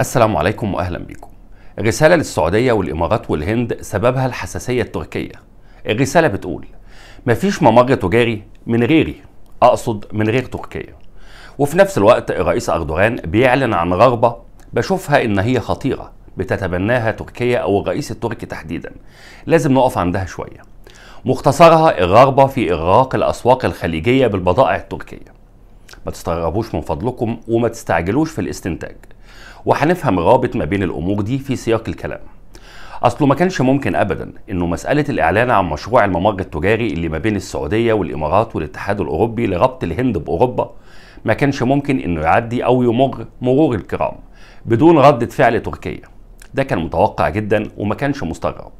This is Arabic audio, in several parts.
السلام عليكم واهلا بكم. رساله للسعوديه والامارات والهند سببها الحساسيه التركيه. الرساله بتقول: مفيش ممر تجاري من غيري، اقصد من غير تركيا. وفي نفس الوقت الرئيس اردوغان بيعلن عن رغبه بشوفها ان هي خطيره بتتبناها تركيا او الرئيس التركي تحديدا. لازم نقف عندها شويه. مختصرها الرغبه في اغراق الاسواق الخليجيه بالبضائع التركيه. ما تستغربوش من فضلكم وما تستعجلوش في الاستنتاج وهنفهم الرابط ما بين الامور دي في سياق الكلام اصله ما كانش ممكن ابدا انه مساله الاعلان عن مشروع الممر التجاري اللي ما بين السعوديه والامارات والاتحاد الاوروبي لربط الهند باوروبا ما كانش ممكن انه يعدي او يمر مرور الكرام بدون ردة فعل تركيا ده كان متوقع جدا وما كانش مستغرب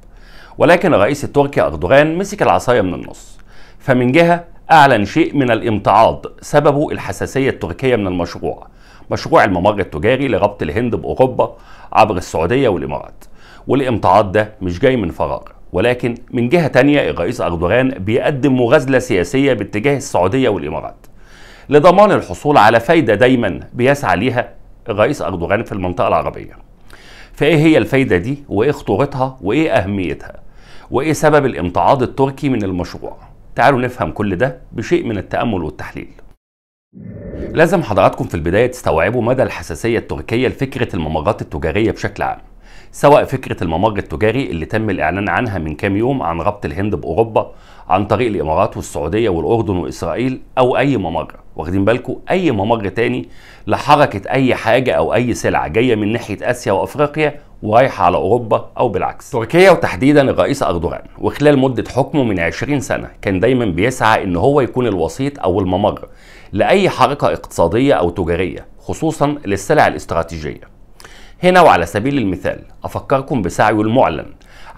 ولكن الرئيس التركي أردوغان مسك العصاية من النص فمن جهة أعلن شيء من الامتعاض سببه الحساسية التركية من المشروع مشروع الممر التجاري لربط الهند بأوروبا عبر السعودية والإمارات والامتعاض ده مش جاي من فراغ ولكن من جهة تانية الرئيس أردوغان بيقدم مغازلة سياسية باتجاه السعودية والإمارات لضمان الحصول على فايدة دايما بيسعى ليها الرئيس أردوغان في المنطقة العربية فإيه هي الفايدة دي وإيه خطورتها وإيه أهميتها وإيه سبب الامتعاض التركي من المشروع تعالوا نفهم كل ده بشيء من التأمل والتحليل لازم حضراتكم في البداية تستوعبوا مدى الحساسية التركية لفكرة الممرات التجارية بشكل عام سواء فكرة الممر التجاري اللي تم الإعلان عنها من كام يوم عن ربط الهند بأوروبا عن طريق الإمارات والسعودية والأردن وإسرائيل أو أي ممر واخدين بالكم أي ممر تاني لحركة أي حاجة أو أي سلعة جاية من ناحية آسيا وأفريقيا ورايحة على أوروبا أو بالعكس تركيا وتحديدا الرئيس أردوغان وخلال مدة حكمه من 20 سنة كان دايما بيسعى إن هو يكون الوسيط أو الممر لأي حركة اقتصادية أو تجارية خصوصا للسلع الاستراتيجية هنا وعلى سبيل المثال أفكركم بسعيه المعلن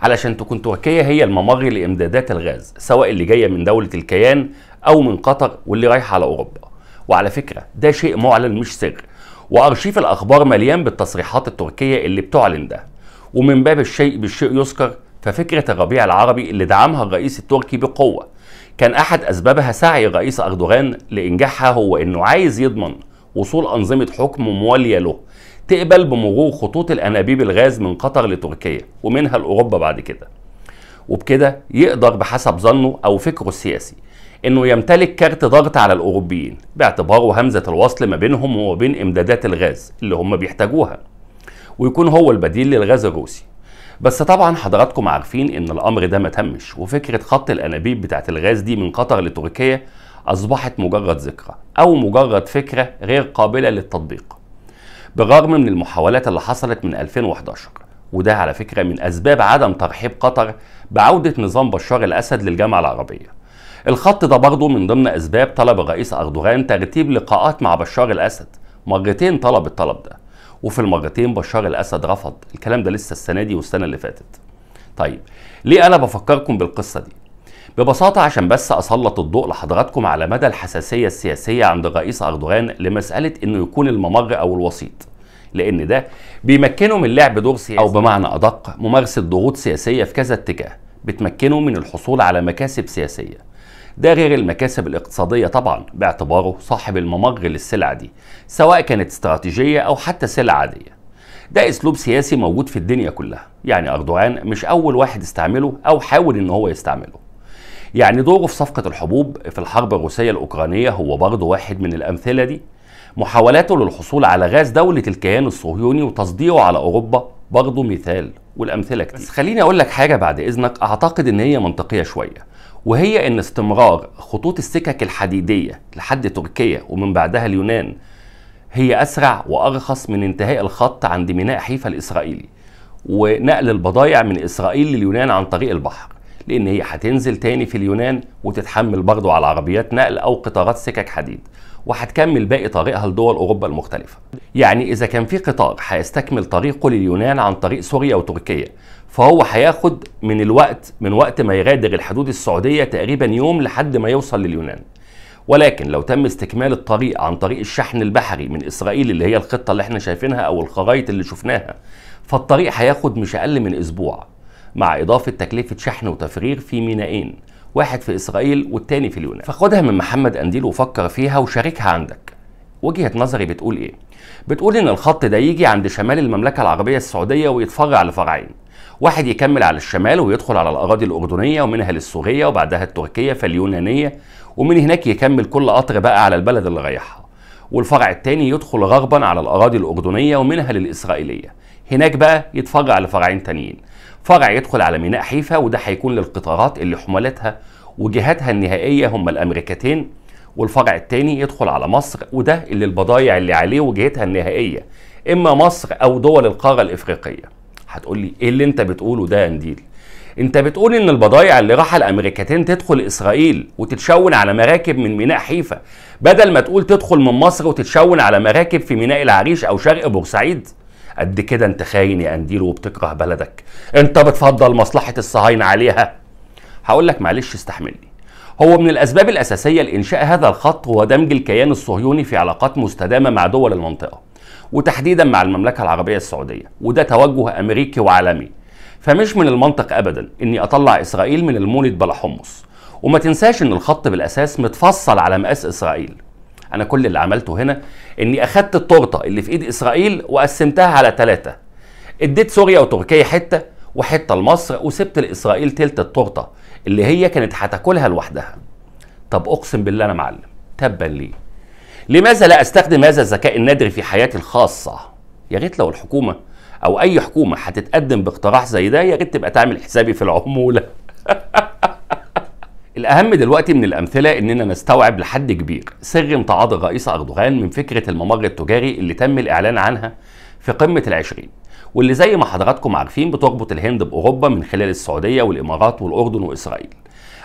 علشان تكون تركيا هي الممر لإمدادات الغاز سواء اللي جاية من دولة الكيان أو من قطر واللي رايحة على أوروبا وعلى فكرة ده شيء معلن مش سر وارشيف الاخبار مليان بالتصريحات التركيه اللي بتعلن ده ومن باب الشيء بالشيء يذكر ففكره الربيع العربي اللي دعمها الرئيس التركي بقوه كان احد اسبابها سعي الرئيس اردوغان لانجاحها هو انه عايز يضمن وصول انظمه حكم مواليه له تقبل بمرور خطوط الانابيب الغاز من قطر لتركيا ومنها لاوروبا بعد كده وبكده يقدر بحسب ظنه او فكره السياسي انه يمتلك كارت ضغط على الاوروبيين باعتباره همزه الوصل ما بينهم وبين امدادات الغاز اللي هم بيحتاجوها ويكون هو البديل للغاز الروسي بس طبعا حضراتكم عارفين ان الامر ده ما تمش وفكره خط الانابيب بتاعت الغاز دي من قطر لتركيا اصبحت مجرد ذكرى او مجرد فكره غير قابله للتطبيق بالرغم من المحاولات اللي حصلت من 2011 وده على فكره من اسباب عدم ترحيب قطر بعوده نظام بشار الاسد للجامعه العربيه الخط ده برضه من ضمن اسباب طلب الرئيس اردوغان ترتيب لقاءات مع بشار الاسد مرتين طلب الطلب ده وفي المرتين بشار الاسد رفض الكلام ده لسه السنه دي والسنه اللي فاتت طيب ليه انا بفكركم بالقصه دي ببساطة عشان بس أسلط الضوء لحضراتكم على مدى الحساسية السياسية عند الرئيس أردوغان لمسألة إنه يكون الممر أو الوسيط لأن ده بيمكنه من لعب دور سياسي أو بمعنى أدق ممارسة ضغوط سياسية في كذا اتجاه بتمكنه من الحصول على مكاسب سياسية ده غير المكاسب الاقتصادية طبعا باعتباره صاحب الممر للسلع دي سواء كانت استراتيجية أو حتى سلع عادية ده اسلوب سياسي موجود في الدنيا كلها يعني اردوغان مش اول واحد استعمله او حاول ان هو يستعمله يعني دوره في صفقة الحبوب في الحرب الروسية الأوكرانية هو برضه واحد من الأمثلة دي محاولاته للحصول على غاز دولة الكيان الصهيوني وتصديره على أوروبا برضه مثال والأمثلة كتير بس خليني أقول لك حاجة بعد إذنك أعتقد إن هي منطقية شوية وهي ان استمرار خطوط السكك الحديديه لحد تركيا ومن بعدها اليونان هي اسرع وارخص من انتهاء الخط عند ميناء حيفا الاسرائيلي ونقل البضائع من اسرائيل لليونان عن طريق البحر لان هي هتنزل تاني في اليونان وتتحمل برضه على عربيات نقل او قطارات سكك حديد وهتكمل باقي طريقها لدول اوروبا المختلفه. يعني اذا كان في قطار هيستكمل طريقه لليونان عن طريق سوريا وتركيا فهو هياخد من الوقت من وقت ما يغادر الحدود السعوديه تقريبا يوم لحد ما يوصل لليونان. ولكن لو تم استكمال الطريق عن طريق الشحن البحري من اسرائيل اللي هي الخطه اللي احنا شايفينها او الخرايط اللي شفناها فالطريق هياخد مش اقل من اسبوع مع اضافه تكلفه شحن وتفريغ في مينائين واحد في إسرائيل والتاني في اليونان فخدها من محمد قنديل وفكر فيها وشاركها عندك وجهة نظري بتقول إيه؟ بتقول إن الخط ده يجي عند شمال المملكة العربية السعودية ويتفرع لفرعين واحد يكمل على الشمال ويدخل على الأراضي الأردنية ومنها للسورية وبعدها التركية فاليونانية ومن هناك يكمل كل قطر بقى على البلد اللي رايحها والفرع التاني يدخل غربا على الأراضي الأردنية ومنها للإسرائيلية هناك بقى يتفرع لفرعين تانيين فرع يدخل على ميناء حيفا وده هيكون للقطارات اللي حمالتها وجهاتها النهائية هم الأمريكتين والفرع الثاني يدخل على مصر وده اللي البضايع اللي عليه وجهتها النهائية إما مصر أو دول القارة الإفريقية هتقول لي إيه اللي أنت بتقوله ده يا نديل انت بتقول ان البضايع اللي راح الامريكتين تدخل اسرائيل وتتشون على مراكب من ميناء حيفا بدل ما تقول تدخل من مصر وتتشون على مراكب في ميناء العريش او شرق بورسعيد قد كده انت خاين يا قنديل وبتكره بلدك انت بتفضل مصلحه الصهاينه عليها هقول لك معلش استحملني هو من الاسباب الاساسيه لانشاء هذا الخط هو دمج الكيان الصهيوني في علاقات مستدامه مع دول المنطقه وتحديدا مع المملكه العربيه السعوديه وده توجه امريكي وعالمي فمش من المنطق ابدا اني اطلع اسرائيل من المولد بلا حمص وما تنساش ان الخط بالاساس متفصل على مقاس اسرائيل انا كل اللي عملته هنا اني اخدت التورته اللي في ايد اسرائيل وقسمتها على ثلاثه اديت سوريا وتركيا حته وحته لمصر وسبت لاسرائيل تلت التورته اللي هي كانت هتاكلها لوحدها طب اقسم بالله انا معلم تبا لي لماذا لا استخدم هذا الذكاء النادر في حياتي الخاصه يا ريت لو الحكومه او اي حكومه هتتقدم باقتراح زي ده يا ريت تبقى تعمل حسابي في العموله الأهم دلوقتي من الأمثلة إننا نستوعب لحد كبير سر امتعاض الرئيس أردوغان من فكرة الممر التجاري اللي تم الإعلان عنها في قمة العشرين واللي زي ما حضراتكم عارفين بتربط الهند بأوروبا من خلال السعودية والإمارات والأردن وإسرائيل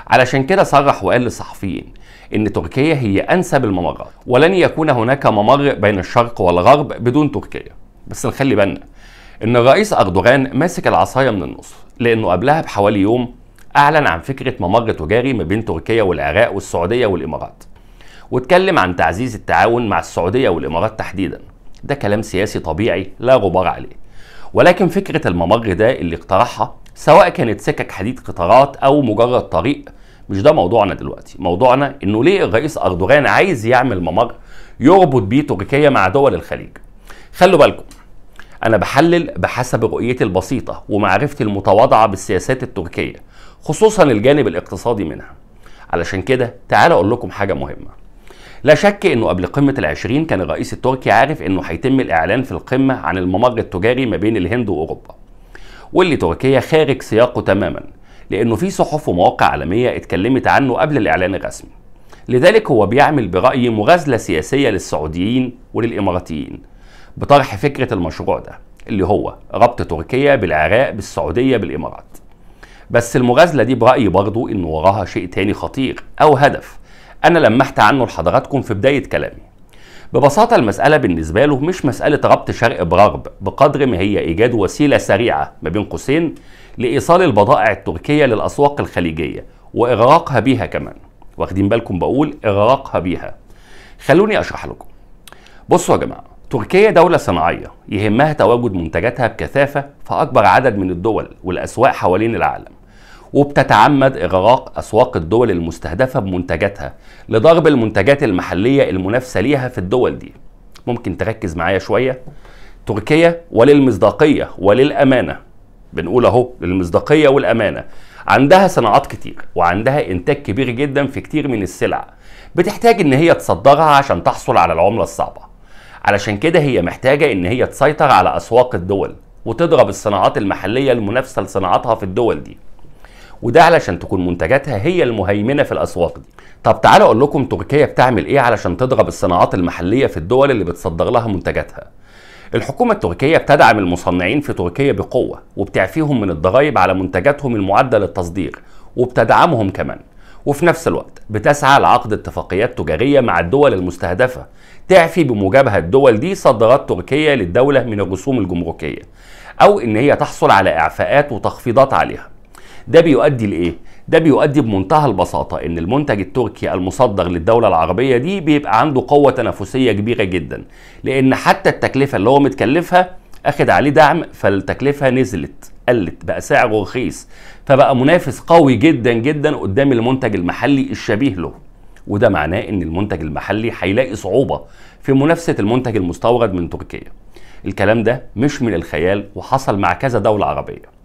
علشان كده صرح وقال للصحفيين إن تركيا هي أنسب الممرات ولن يكون هناك ممر بين الشرق والغرب بدون تركيا بس نخلي بالنا إن الرئيس أردوغان ماسك العصاية من النص لأنه قبلها بحوالي يوم أعلن عن فكرة ممر تجاري ما بين تركيا والعراق والسعودية والإمارات واتكلم عن تعزيز التعاون مع السعودية والإمارات تحديدا ده كلام سياسي طبيعي لا غبار عليه ولكن فكرة الممر ده اللي اقترحها سواء كانت سكك حديد قطارات أو مجرد طريق مش ده موضوعنا دلوقتي موضوعنا انه ليه الرئيس اردوغان عايز يعمل ممر يربط بيه تركيا مع دول الخليج خلوا بالكم انا بحلل بحسب رؤيتي البسيطه ومعرفتي المتواضعه بالسياسات التركيه خصوصا الجانب الاقتصادي منها علشان كده تعال اقول لكم حاجه مهمه لا شك انه قبل قمه العشرين كان الرئيس التركي عارف انه هيتم الاعلان في القمه عن الممر التجاري ما بين الهند واوروبا واللي تركيا خارج سياقه تماما لانه في صحف ومواقع عالميه اتكلمت عنه قبل الاعلان الرسمي لذلك هو بيعمل برايي مغازله سياسيه للسعوديين وللاماراتيين بطرح فكره المشروع ده اللي هو ربط تركيا بالعراق بالسعوديه بالامارات بس المغازله دي برايي برضو ان وراها شيء تاني خطير او هدف انا لمحت عنه لحضراتكم في بدايه كلامي ببساطه المساله بالنسبه له مش مساله ربط شرق بغرب بقدر ما هي ايجاد وسيله سريعه ما بين قوسين لايصال البضائع التركيه للاسواق الخليجيه واغراقها بيها كمان واخدين بالكم بقول اغراقها بيها خلوني اشرح لكم بصوا يا جماعه تركيا دولة صناعية يهمها تواجد منتجاتها بكثافة في أكبر عدد من الدول والأسواق حوالين العالم وبتتعمد إغراق أسواق الدول المستهدفة بمنتجاتها لضرب المنتجات المحلية المنافسة ليها في الدول دي ممكن تركز معايا شوية تركيا وللمصداقية وللأمانة بنقول أهو للمصداقية والأمانة عندها صناعات كتير وعندها إنتاج كبير جدا في كتير من السلع بتحتاج إن هي تصدرها عشان تحصل على العملة الصعبة علشان كده هي محتاجة إن هي تسيطر على أسواق الدول وتضرب الصناعات المحلية المنافسة لصناعاتها في الدول دي وده علشان تكون منتجاتها هي المهيمنه في الاسواق دي طب تعالوا اقول لكم تركيا بتعمل ايه علشان تضرب الصناعات المحليه في الدول اللي بتصدر لها منتجاتها الحكومة التركية بتدعم المصنعين في تركيا بقوة وبتعفيهم من الضرائب على منتجاتهم المعدة للتصدير وبتدعمهم كمان وفي نفس الوقت بتسعى لعقد اتفاقيات تجارية مع الدول المستهدفة تعفي بمجابهة الدول دي صادرات تركيا للدولة من الرسوم الجمركية أو إن هي تحصل على إعفاءات وتخفيضات عليها ده بيؤدي لايه ده بيؤدي بمنتهى البساطه ان المنتج التركي المصدر للدوله العربيه دي بيبقى عنده قوه تنافسيه كبيره جدا لان حتى التكلفه اللي هو متكلفها اخد عليه دعم فالتكلفه نزلت قلت بقى سعره رخيص فبقى منافس قوي جدا جدا قدام المنتج المحلي الشبيه له وده معناه ان المنتج المحلي هيلاقي صعوبه في منافسه المنتج المستورد من تركيا الكلام ده مش من الخيال وحصل مع كذا دوله عربيه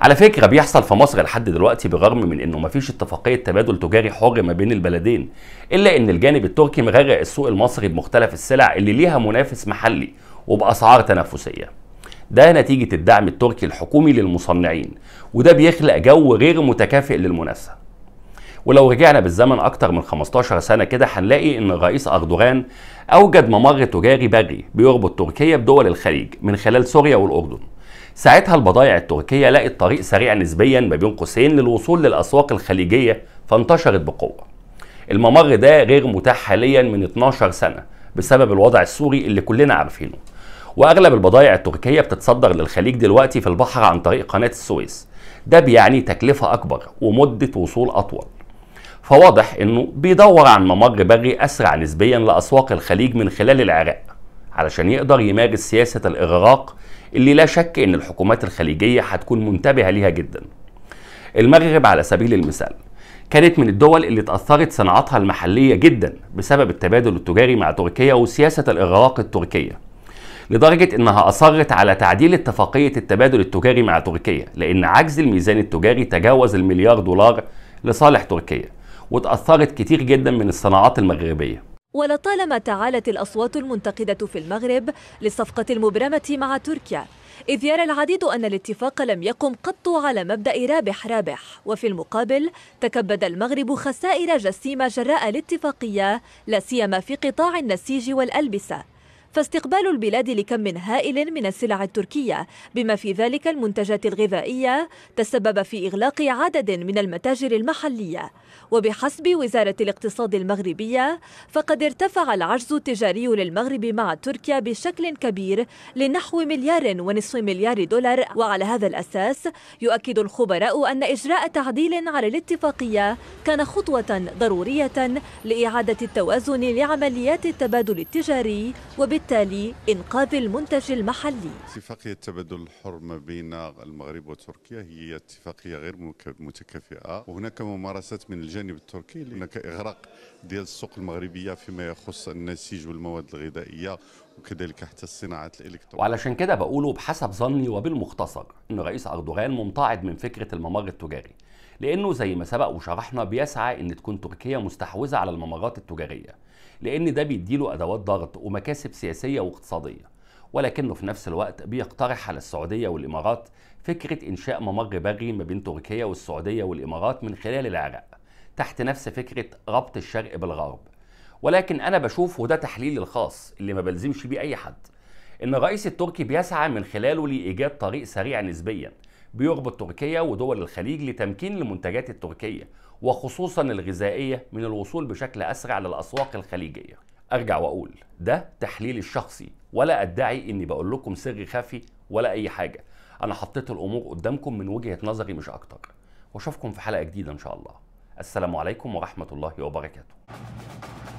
على فكره بيحصل في مصر لحد دلوقتي بالرغم من انه مفيش اتفاقيه تبادل تجاري حر ما بين البلدين الا ان الجانب التركي مغرق السوق المصري بمختلف السلع اللي ليها منافس محلي وباسعار تنافسيه ده نتيجة الدعم التركي الحكومي للمصنعين وده بيخلق جو غير متكافئ للمنافسة ولو رجعنا بالزمن أكتر من 15 سنة كده هنلاقي إن الرئيس أردوغان أوجد ممر تجاري بري بيربط تركيا بدول الخليج من خلال سوريا والأردن ساعتها البضائع التركية لقت طريق سريع نسبيا ما بين قوسين للوصول للأسواق الخليجية فانتشرت بقوة الممر ده غير متاح حاليا من 12 سنة بسبب الوضع السوري اللي كلنا عارفينه واغلب البضائع التركيه بتتصدر للخليج دلوقتي في البحر عن طريق قناه السويس ده بيعني تكلفه اكبر ومده وصول اطول فواضح انه بيدور عن ممر بري اسرع نسبيا لاسواق الخليج من خلال العراق علشان يقدر يمارس سياسه الاغراق اللي لا شك ان الحكومات الخليجيه هتكون منتبهه ليها جدا. المغرب على سبيل المثال كانت من الدول اللي تأثرت صناعتها المحلية جدا بسبب التبادل التجاري مع تركيا وسياسة الإغراق التركية لدرجة إنها أصرت على تعديل اتفاقية التبادل التجاري مع تركيا لأن عجز الميزان التجاري تجاوز المليار دولار لصالح تركيا وتأثرت كتير جدا من الصناعات المغربية ولطالما تعالت الأصوات المنتقدة في المغرب للصفقة المبرمة مع تركيا إذ يرى العديد أن الاتفاق لم يقم قط على مبدأ رابح رابح وفي المقابل تكبد المغرب خسائر جسيمة جراء الاتفاقية لا سيما في قطاع النسيج والألبسة فاستقبال البلاد لكم هائل من السلع التركية بما في ذلك المنتجات الغذائية تسبب في إغلاق عدد من المتاجر المحلية وبحسب وزارة الاقتصاد المغربية فقد ارتفع العجز التجاري للمغرب مع تركيا بشكل كبير لنحو مليار ونصف مليار دولار وعلى هذا الأساس يؤكد الخبراء أن إجراء تعديل على الاتفاقية كان خطوة ضرورية لإعادة التوازن لعمليات التبادل التجاري وب وبالتالي إنقاذ المنتج المحلي اتفاقية التبادل الحر ما بين المغرب وتركيا هي اتفاقية غير متكافئة وهناك ممارسات من الجانب التركي هناك إغراق ديال السوق المغربية فيما يخص النسيج والمواد الغذائية وكذلك حتى الصناعات الإلكترونية وعلشان كده بقوله بحسب ظني وبالمختصر أن رئيس أردوغان ممتعض من فكرة الممر التجاري لأنه زي ما سبق وشرحنا بيسعى أن تكون تركيا مستحوذة على الممرات التجارية لأن ده بيديله أدوات ضغط ومكاسب سياسية واقتصادية ولكنه في نفس الوقت بيقترح على السعودية والإمارات فكرة إنشاء ممر بري ما بين تركيا والسعودية والإمارات من خلال العراق تحت نفس فكرة ربط الشرق بالغرب ولكن أنا بشوف وده تحليلي الخاص اللي ما بلزمش بيه أي حد إن الرئيس التركي بيسعى من خلاله لإيجاد طريق سريع نسبيا بيربط تركيا ودول الخليج لتمكين المنتجات التركية وخصوصا الغذائية من الوصول بشكل أسرع للأسواق الخليجية أرجع وأقول ده تحليلي الشخصي ولا أدعي إني بقول لكم سر خفي ولا أي حاجة أنا حطيت الأمور قدامكم من وجهة نظري مش أكتر وأشوفكم في حلقة جديدة إن شاء الله السلام عليكم ورحمة الله وبركاته